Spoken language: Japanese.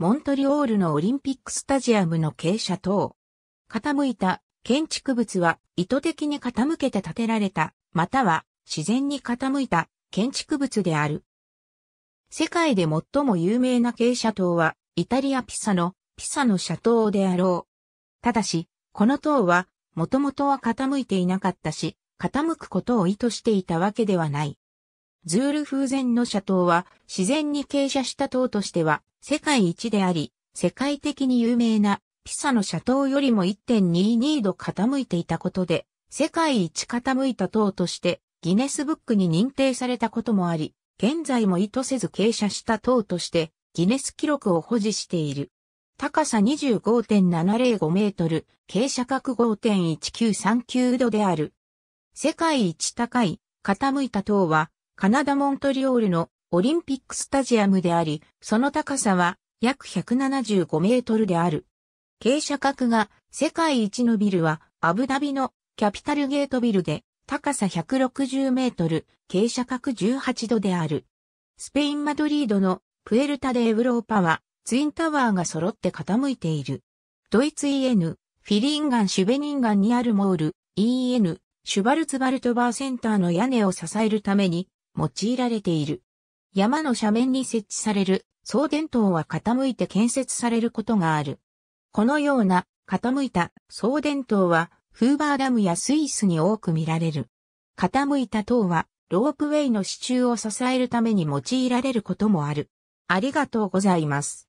モントリオールのオリンピックスタジアムの傾斜等。傾いた建築物は意図的に傾けて建てられた、または自然に傾いた建築物である。世界で最も有名な傾斜塔はイタリアピサのピサの斜塔であろう。ただし、この塔はもともとは傾いていなかったし、傾くことを意図していたわけではない。ズール風前の斜塔は自然に傾斜した塔としては世界一であり、世界的に有名なピサの斜塔よりも1.22度傾いていたことで、世界一傾いた塔としてギネスブックに認定されたこともあり、現在も意図せず傾斜した塔としてギネス記録を保持している。高さ25.705メートル、傾斜角5.1939度である。世界一高い、傾いた塔はカナダ・モントリオールのオリンピックスタジアムであり、その高さは約175メートルである。傾斜角が世界一のビルはアブダビのキャピタルゲートビルで高さ160メートル、傾斜角18度である。スペイン・マドリードのプエルタ・デ・エウローパはツインタワーが揃って傾いている。ドイツ EN、フィリンガン・シュベニンガンにあるモール、EN、シュバルツバルトバーセンターの屋根を支えるために用いられている。山の斜面に設置される送電塔は傾いて建設されることがある。このような傾いた送電塔はフーバーダムやスイスに多く見られる。傾いた塔はロープウェイの支柱を支えるために用いられることもある。ありがとうございます。